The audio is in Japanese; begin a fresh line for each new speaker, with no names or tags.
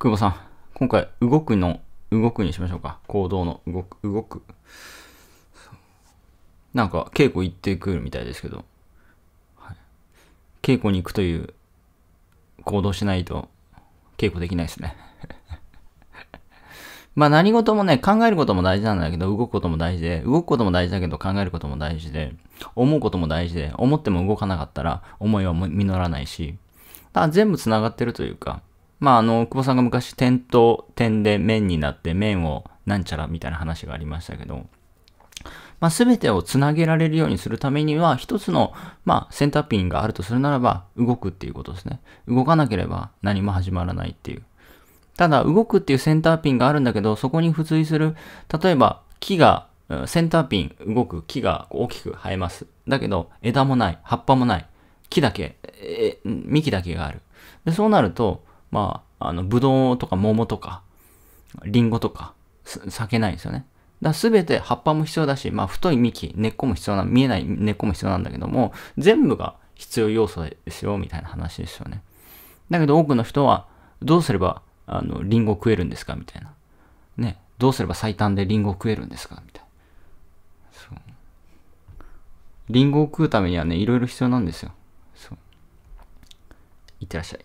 久保さん、今回、動くの、動くにしましょうか。行動の動く、動く。なんか、稽古行ってくるみたいですけど、はい、稽古に行くという行動しないと、稽古できないですね。まあ何事もね、考えることも大事なんだけど、動くことも大事で、動くことも大事だけど考えることも大事で、思うことも大事で、思っても動かなかったら思いは実らないし、だ全部繋がってるというか、まあ、あの、久保さんが昔点と点で面になって面をなんちゃらみたいな話がありましたけど、まあ、べてをつなげられるようにするためには、一つの、まあ、センターピンがあるとするならば、動くっていうことですね。動かなければ何も始まらないっていう。ただ、動くっていうセンターピンがあるんだけど、そこに付随する、例えば、木が、センターピン、動く木が大きく生えます。だけど、枝もない、葉っぱもない、木だけ、え幹だけがある。でそうなると、まあ、あの、ぶどうとか桃とか、りんごとか、避けないんですよね。だすべて葉っぱも必要だし、まあ、太い幹、根っこも必要な、見えない根っこも必要なんだけども、全部が必要要素ですよ、みたいな話ですよね。だけど多くの人は、どうすれば、あの、リンゴ食えるんですかみたいな。ね。どうすれば最短でリンゴ食えるんですかみたいな。そう。リンゴを食うためにはね、いろいろ必要なんですよ。そう。いってらっしゃい。